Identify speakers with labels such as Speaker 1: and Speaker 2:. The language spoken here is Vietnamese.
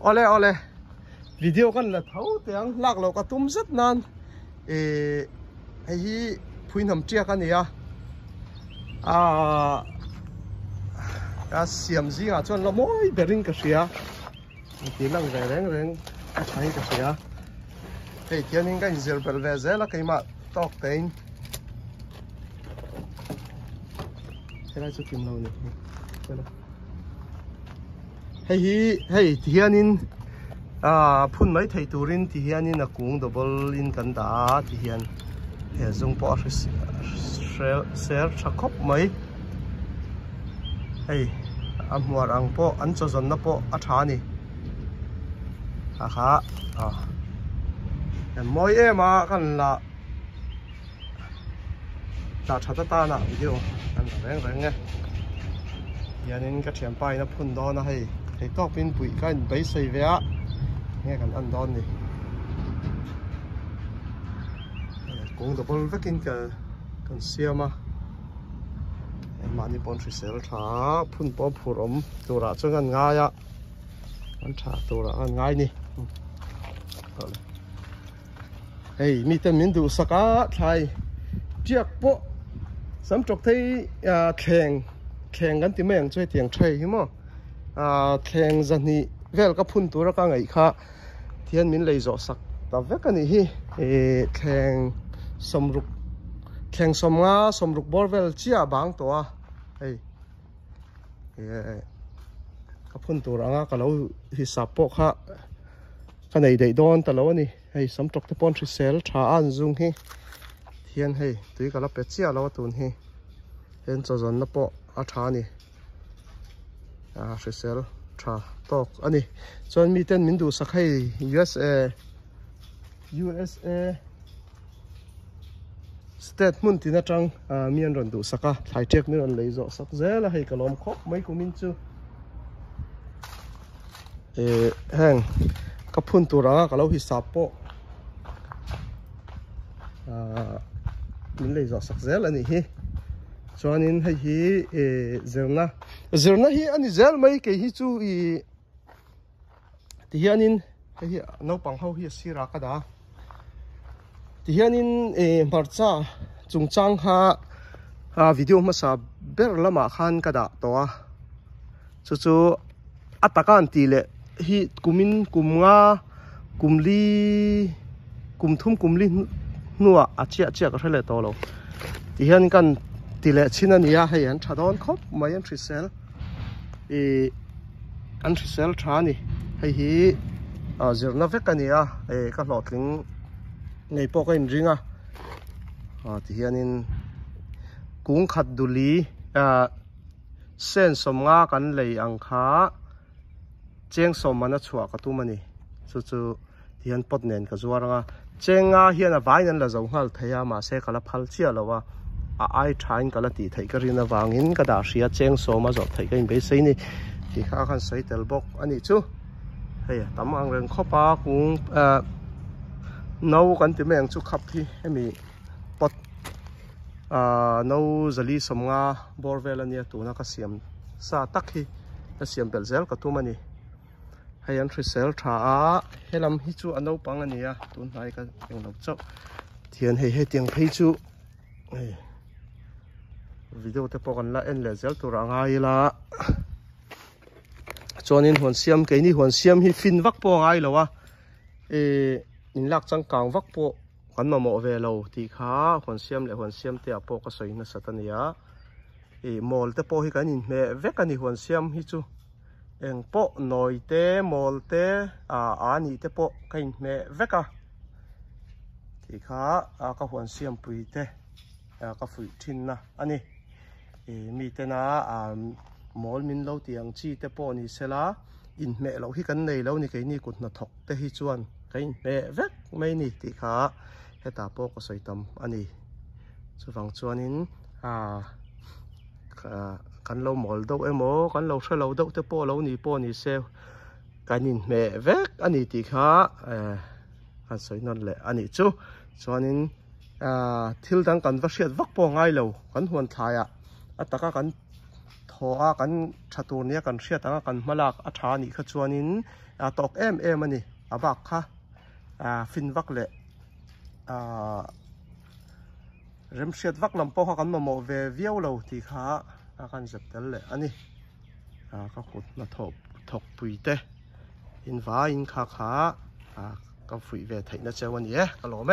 Speaker 1: ole ole video kan là thấu tiếng lạc lộ cả tum rất nan ê hay hi phui nằm chia cái này à à à xiêm gì à cho nó mỗi bering cái gì à thì lăng rèn rèn rèn cái trái cái gì à cái kia nên cái gì bờ về dễ là cái mà tóc tên thế là chụp tìm lâu này Hey, hi hei ti hianin a uh, phun mai thei turin ti hianin a kung double in kan da ti hian he zung po ser thakop mai Hey, a hmuar ang po an chawzon na po a tha ni ha ha à em à, à, à. moi em à kan la, là chả ta ta nào video anh rèn rèn nghe giờ nên cái tiền bay nó phun đó nó hay thì tóc bên bụi cái bấy xây vé nghe cần ăn đón đi cũng được bốn vết kinh cờ cần xe mà mà đi bốn thủy xe thả phun bỏ phù ống tù ra cho ngăn ngay á ăn thả tù ra ngăn ngay nè hey mi tên mình đủ sắc á thay chiếc bộ sắm trọc thấy thèn thèn gắn tìm mèng chơi thèn chơi hiểu không à thèn dân nhị vel các phun tu ra các ngày khác thiên minh lấy rõ sắc ta vét cái này hi e, thèn sầm rục thèn sầm ngã sầm rục bor vel chia bang to à hey các phun tu ra các lâu hi sập bọc ha cái này để đón ta lâu này hey sầm trọc tiếp on chỉ sell trả an dung hi thiên hey tùy các lớp bét chia lâu tuần hi hiện cho dân nó bọc ở trả này a hrisel tha tok ani chuan mi ten min du sakhai USA USA state mun tina tang mi an ron du saka thai tek ni ron lei zo sak zela hei kalom khop mai ko min chu e hang ka phun tu ra ka lo hi sap po a min lei zo sak zela ni hi cho chuanin hei hi e zerna zerna hi ani zel mai ke hi chu i ti hianin hei hi naupang ho hi sira ka da ti hianin e marcha chungchang ha a video ma sa ber lama khan ka da to a chu chu atakan ti le hi kumin kumnga kumli kumthum kumli nuwa achia achia ka hrele to lo ti hian kan tỷ lệ chín anh ya hay anh trả đón khóc mấy anh trích sell ý e, anh chỉ sell trả nè hay hi à giờ nó vét cái này à ấy các lọt lính ngày po cái ring à à thì hiện in cũng khát đủ lý à sen som nga kan lei ang kha cheng som mana chua ka tu mani chu chu hian pot nen ka zuaranga chenga hian a vai nan là giống hal mà ma cái là phal chia là lawa à ai than cả là tỷ thấy cái riêng là vàng in cái đá xia cheng số mà rồi thấy cái bế xây này thì khá khăn xây tel bốc anh ấy chứ hay tấm ăn rừng khó ba cũng à nấu cái tiếng mèn chú khắp thì em mình bắt à nấu giờ đi xong nga bor về là nhà tụ nó có xiêm sa tắc thì nó xiêm bel zel cái tụ mà nè hay anh sel thả à hay làm hít chú anh nấu bằng anh ấy à tu này cái tiếng nấu chốc thiền hay hay tiếng phê chú Hey video te pawh gần là anh le rất tur angai là cho huan hoàn ke cái này hoàn hi thì phim vắt ngai lo là e in lak changkang vak pawh kan mamo ve lo ti kha huan siam le huan siam te a pawh ka soina satania e mol te pawh hi kan in me vek ani huan siam hi chu eng pawh noi te mol te a ani te pawh ka in mẹ vek a à. thì khá à, các hoàn xiêm bùi tê à, các phụ thìn na anh à, mi te na mol à, mình lâu tiang chi te po ni se lá in mẹ lâu khi kan này lâu ni cái ni kut na thok te hi chuan ke in me vek mai ni ti kha heta po ko soi tam ani à, chu vang chuan in a kan lo mol do emo kan lâu thre lâu đâu te po lâu ni po ni se cái in mẹ vek ani ti kha eh kan soi non le ani à, chu chuan in à thil dang kan va hriat vak po ngai lo kan huan thlai à อัตตะกันทอากันชาตูนี้กันเชียตังกันมาลากอัชานี่ขจวนินตอกเอ็มเอ็มนี่อวบักค่ะฟินวักเละเริ่มเชียดวักลำโพกันมาโมเวเวียวเราทีค่ะอาการจับเตลเลยอันนี้ก็ขุดมาทบทบปุยเตอินฟ้าอินคาคาก็ฝุยเวไทยนะเจ้าวันนี้ก็รอไหม